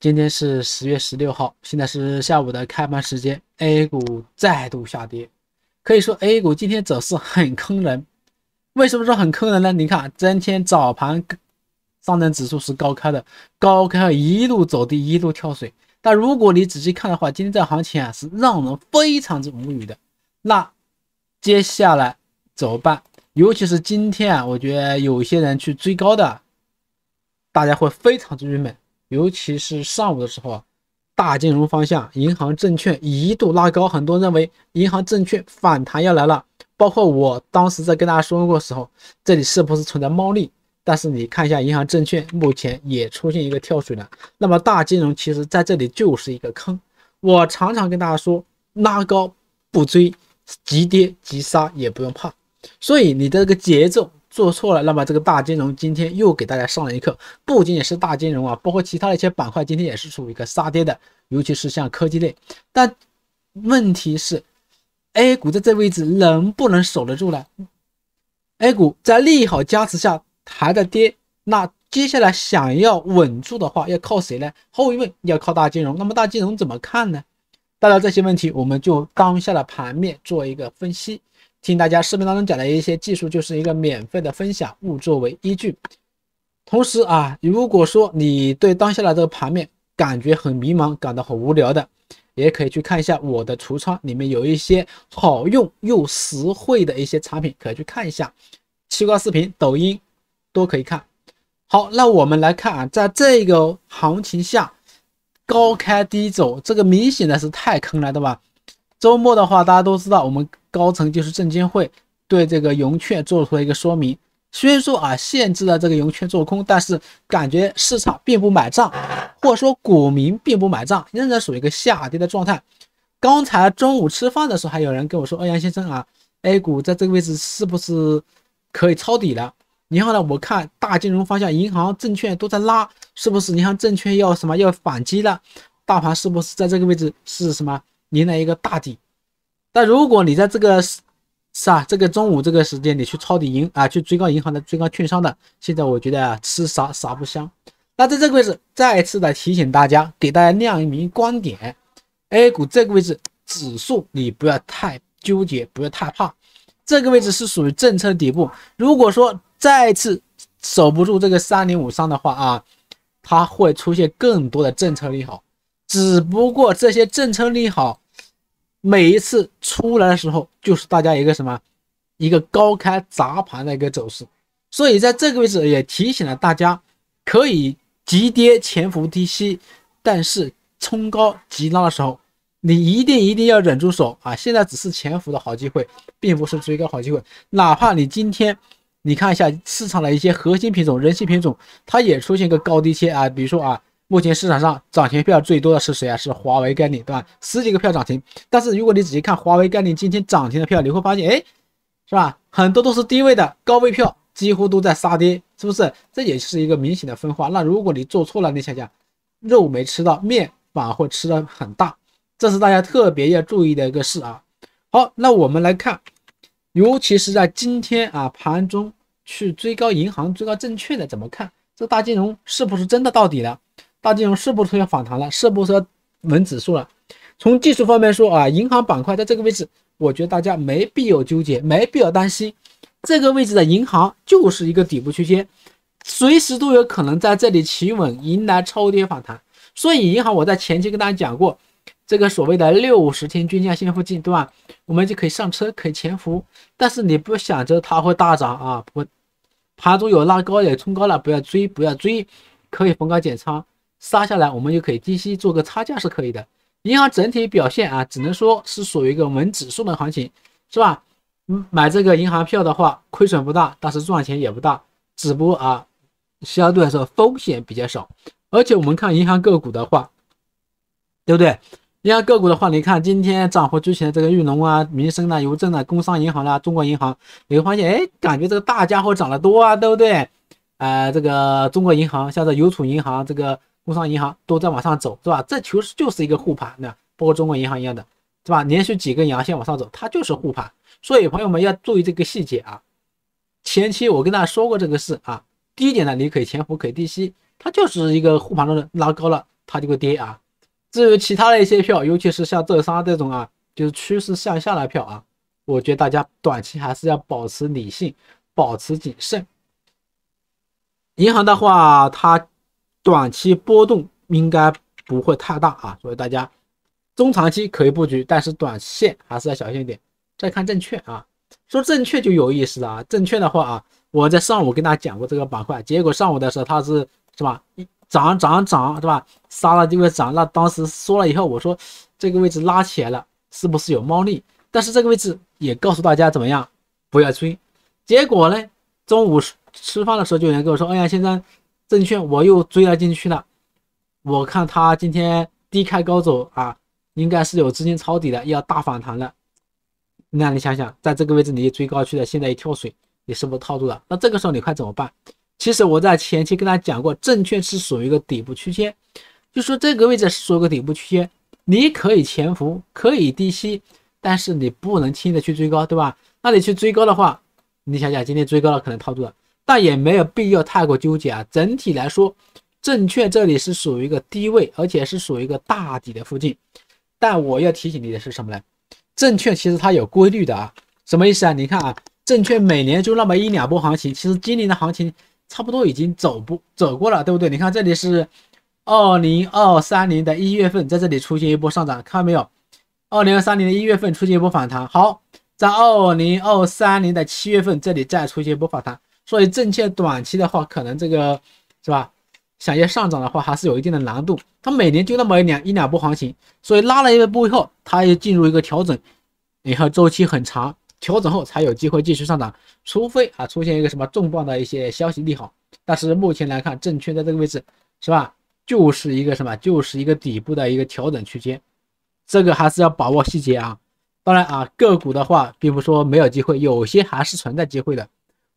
今天是十月十六号，现在是下午的开盘时间，A 股再度下跌。可以说，A 股今天走势很坑人。为什么说很坑人呢？你看，今天早盘上证指数是高开的，高开一路走低，一路跳水。但如果你仔细看的话，今天这行情啊是让人非常之无语的。那接下来怎么办？尤其是今天啊，我觉得有些人去追高的，大家会非常之郁闷。尤其是上午的时候啊，大金融方向，银行证券一度拉高，很多认为银行证券反弹要来了。包括我当时在跟大家说过时候，这里是不是存在猫腻？但是你看一下银行证券目前也出现一个跳水了。那么大金融其实在这里就是一个坑。我常常跟大家说，拉高不追，急跌急杀也不用怕。所以你的个节奏。做错了，那么这个大金融今天又给大家上了一课，不仅仅是大金融啊，包括其他的一些板块，今天也是处于一个杀跌的，尤其是像科技类。但问题是，A 股在这位置能不能守得住呢？A 股在利好加持下还在跌，那接下来想要稳住的话，要靠谁呢？毫无疑问，要靠大金融。那么大金融怎么看呢？带着这些问题，我们就当下的盘面做一个分析。听大家视频当中讲的一些技术，就是一个免费的分享误作为依据。同时啊，如果说你对当下的这个盘面感觉很迷茫，感到很无聊的，也可以去看一下我的橱窗，里面有一些好用又实惠的一些产品，可以去看一下。西瓜视频、抖音都可以看。好，那我们来看啊，在这个行情下高开低走，这个明显的是太坑了，对吧？周末的话，大家都知道，我们高层就是证监会对这个融券做出了一个说明。虽然说啊，限制了这个融券做空，但是感觉市场并不买账，或者说股民并不买账，仍然属于一个下跌的状态。刚才中午吃饭的时候，还有人跟我说：“欧阳先生啊，A 股在这个位置是不是可以抄底了？”然后呢，我看大金融方向，银行、证券都在拉，是不是？银行证券要什么？要反击了？大盘是不是在这个位置是什么？迎来一个大底，但如果你在这个是是啊这个中午这个时间你去抄底银啊去追高银行的追高券商的，现在我觉得啊，吃啥啥不香。那在这个位置再次的提醒大家，给大家亮一明观点：A 股这个位置指数你不要太纠结，不要太怕，这个位置是属于政策底部。如果说再次守不住这个三零五三的话啊，它会出现更多的政策利好。只不过这些政策利好，每一次出来的时候，就是大家一个什么，一个高开砸盘的一个走势。所以在这个位置也提醒了大家，可以急跌潜伏低吸，但是冲高急拉的时候，你一定一定要忍住手啊！现在只是潜伏的好机会，并不是追高好机会。哪怕你今天，你看一下市场的一些核心品种、人气品种，它也出现一个高低切啊，比如说啊。目前市场上涨停票最多的是谁啊？是华为概念，对吧？十几个票涨停。但是如果你仔细看华为概念今天涨停的票，你会发现，哎，是吧？很多都是低位的高位票，几乎都在杀跌，是不是？这也是一个明显的分化。那如果你做错了，你想想，肉没吃到，面反而吃的很大，这是大家特别要注意的一个事啊。好，那我们来看，尤其是在今天啊盘中去追高银行、追高证券的，怎么看这大金融是不是真的到底了？大金融是不是出现反弹了？是不是稳指数了？从技术方面说啊，银行板块在这个位置，我觉得大家没必要纠结，没必要担心。这个位置的银行就是一个底部区间，随时都有可能在这里企稳，迎来超跌反弹。所以银行，我在前期跟大家讲过，这个所谓的六十天均价线附近，对吧？我们就可以上车，可以潜伏。但是你不想着它会大涨啊？盘中有拉高也冲高了，不要追，不要追，可以逢高减仓。杀下来，我们就可以低吸做个差价，是可以的。银行整体表现啊，只能说是属于一个稳指数的行情，是吧？嗯，买这个银行票的话，亏损不大，但是赚钱也不大，只不过啊，相对来说风险比较少。而且我们看银行个股的话，对不对？银行个股的话，你看今天涨幅之前这个玉龙啊、民生呐、邮政呐、工商银行啦、中国银行，你会发现，哎，感觉这个大家伙涨得多啊，对不对？呃，这个中国银行，像这邮储银行这个。工商银行都在往上走，是吧？这其实就是一个护盘，呢，包括中国银行一样的，是吧？连续几根阳线往上走，它就是护盘。所以朋友们要注意这个细节啊。前期我跟大家说过这个事啊，低点呢你可以潜伏，可以低吸，它就是一个护盘的拉高了，它就会跌啊。至于其他的一些票，尤其是像浙商这种啊，就是趋势向下的票啊，我觉得大家短期还是要保持理性，保持谨慎。银行的话，它。短期波动应该不会太大啊，所以大家中长期可以布局，但是短线还是要小心一点。再看证券啊，说证券就有意思了啊，证券的话啊，我在上午跟大家讲过这个板块，结果上午的时候它是是吧，涨涨涨是吧，杀了就会涨，那当时说了以后，我说这个位置拉起来了，是不是有猫腻？但是这个位置也告诉大家怎么样，不要追。结果呢，中午吃饭的时候就有人跟我说，哎呀，先生。证券我又追了进去了，我看它今天低开高走啊，应该是有资金抄底的，要大反弹了。那你想想，在这个位置你一追高去了，现在一跳水，你是不是套住了？那这个时候你看怎么办？其实我在前期跟大家讲过，证券是属于一个底部区间，就说这个位置是属于一个底部区间，你可以潜伏，可以低吸，但是你不能轻易的去追高，对吧？那你去追高的话，你想想今天追高了，可能套住了。但也没有必要太过纠结啊。整体来说，证券这里是属于一个低位，而且是属于一个大底的附近。但我要提醒你的是什么呢？证券其实它有规律的啊。什么意思啊？你看啊，证券每年就那么一两波行情，其实今年的行情差不多已经走不走过了，对不对？你看这里是二零二三年的一月份，在这里出现一波上涨，看到没有？二零二三年的一月份出现一波反弹。好，在二零二三年的七月份这里再出现一波反弹。所以，证券短期的话，可能这个是吧？想要上涨的话，还是有一定的难度。它每年就那么一两一两波行情，所以拉了一个波后，它又进入一个调整，然后周期很长，调整后才有机会继续上涨。除非啊，出现一个什么重磅的一些消息利好。但是目前来看，证券在这个位置，是吧？就是一个什么？就是一个底部的一个调整区间。这个还是要把握细节啊。当然啊，个股的话，并不说没有机会，有些还是存在机会的。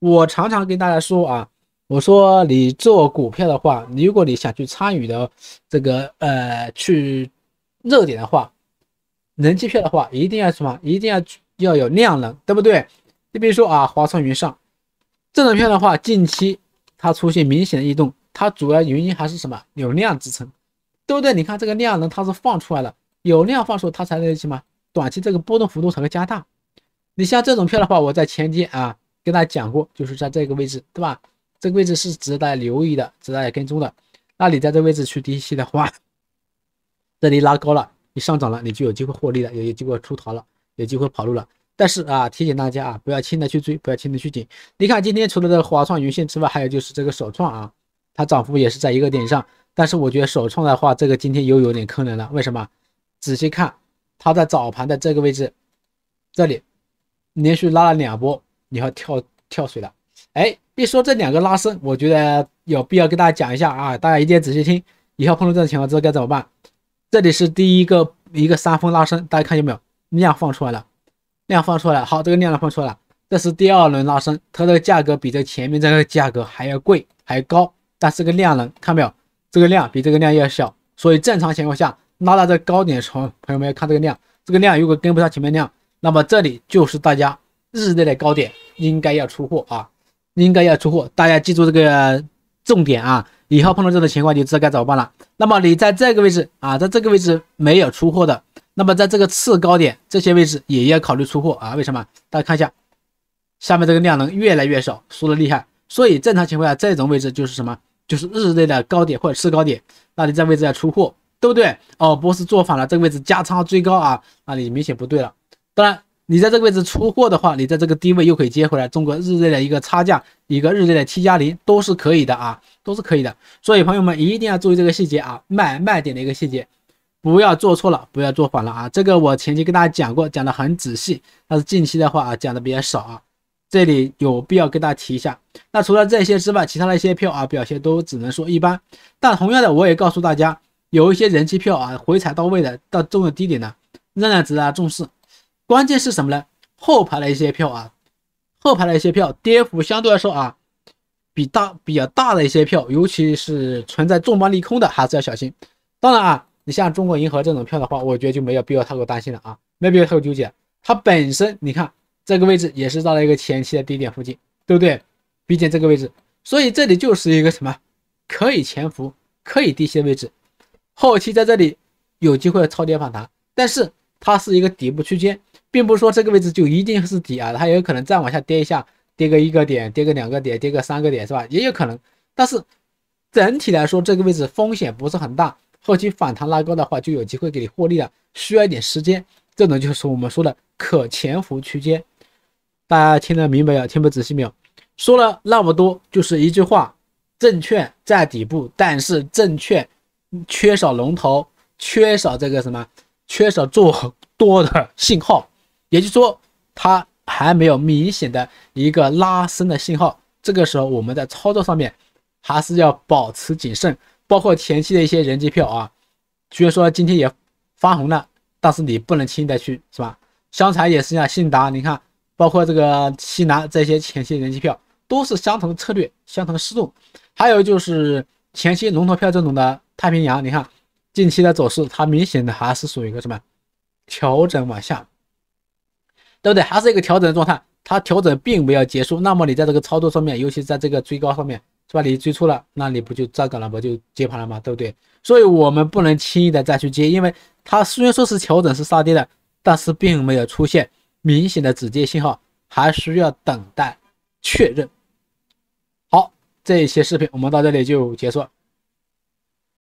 我常常跟大家说啊，我说你做股票的话，如果你想去参与的这个呃去热点的话，人气票的话，一定要什么？一定要要有量能，对不对？你比如说啊，华创云上这种票的话，近期它出现明显的异动，它主要原因还是什么？有量支撑，对不对？你看这个量能它是放出来了，有量放出，它才能什么？短期这个波动幅度才会加大。你像这种票的话，我在前期啊。跟大家讲过，就是在这个位置，对吧？这个位置是值得留意的，值得跟踪的。那你在这个位置去低吸的话，这里拉高了，你上涨了，你就有机会获利了，也有机会出逃了，有机会跑路了。但是啊，提醒大家啊，不要轻的去追，不要轻的去进。你看今天除了这个华创云线之外，还有就是这个首创啊，它涨幅也是在一个点上。但是我觉得首创的话，这个今天又有点坑人了。为什么？仔细看，它在早盘的这个位置，这里连续拉了两波。你要跳跳水了，哎，别说这两个拉升，我觉得有必要跟大家讲一下啊，大家一定要仔细听，以后碰到这种情况之后该怎么办？这里是第一个一个三峰拉升，大家看见没有？量放出来了，量放出来，好，这个量能放出来了，这是第二轮拉升，它的价格比这前面这个价格还要贵，还高，但是个量能，看到没有？这个量比这个量要小，所以正常情况下拉到这高点的时候，朋友们要看这个量，这个量如果跟不上前面量，那么这里就是大家。日内的高点应该要出货啊，应该要出货，大家记住这个重点啊，以后碰到这种情况就知道该怎么办了。那么你在这个位置啊，在这个位置没有出货的，那么在这个次高点这些位置也要考虑出货啊。为什么？大家看一下，下面这个量能越来越少，缩的厉害，所以正常情况下这种位置就是什么？就是日内的高点或者次高点，那你这位置要出货，对不对？哦，不是做反了，这个位置加仓追高啊，那你明显不对了。当然。你在这个位置出货的话，你在这个低位又可以接回来，中国日内的一个差价，一个日内的 T 加零都是可以的啊，都是可以的。所以朋友们一定要注意这个细节啊，买卖点的一个细节，不要做错了，不要做反了啊。这个我前期跟大家讲过，讲的很仔细，但是近期的话啊，讲的比较少啊，这里有必要跟大家提一下。那除了这些之外，其他的一些票啊，表现都只能说一般。但同样的，我也告诉大家，有一些人气票啊，回踩到位的到中要低点的，仍然值得重视。关键是什么呢？后排的一些票啊，后排的一些票跌幅相对来说啊，比大比较大的一些票，尤其是存在重磅利空的，还是要小心。当然啊，你像中国银河这种票的话，我觉得就没有必要太过担心了啊，没必要太过纠结。它本身你看这个位置也是到了一个前期的低点附近，对不对？毕竟这个位置，所以这里就是一个什么，可以潜伏，可以低吸的位置。后期在这里有机会超跌反弹，但是它是一个底部区间。并不是说这个位置就一定是底啊，它有可能再往下跌一下，跌个一个点，跌个两个点，跌个三个点，是吧？也有可能。但是整体来说，这个位置风险不是很大，后期反弹拉高的话，就有机会给你获利了。需要一点时间，这种就是我们说的可潜伏区间。大家听得明白没有？听不仔细没有？说了那么多，就是一句话：证券在底部，但是证券缺少龙头，缺少这个什么，缺少做多的信号。也就是说，它还没有明显的一个拉升的信号，这个时候我们在操作上面还是要保持谨慎，包括前期的一些人气票啊，虽然说今天也发红了，但是你不能轻易的去，是吧？香财也是一样，信达，你看，包括这个西南这些前期人气票，都是相同的策略，相同的思路。还有就是前期龙头票这种的太平洋，你看近期的走势，它明显的还是属于一个什么调整往下。对不对？还是一个调整的状态，它调整并没有结束。那么你在这个操作上面，尤其在这个追高上面，是吧？你追出了，那你不就站岗了不就接盘了吗？对不对？所以我们不能轻易的再去接，因为它虽然说是调整是杀跌的，但是并没有出现明显的止跌信号，还需要等待确认。好，这一期视频我们到这里就结束。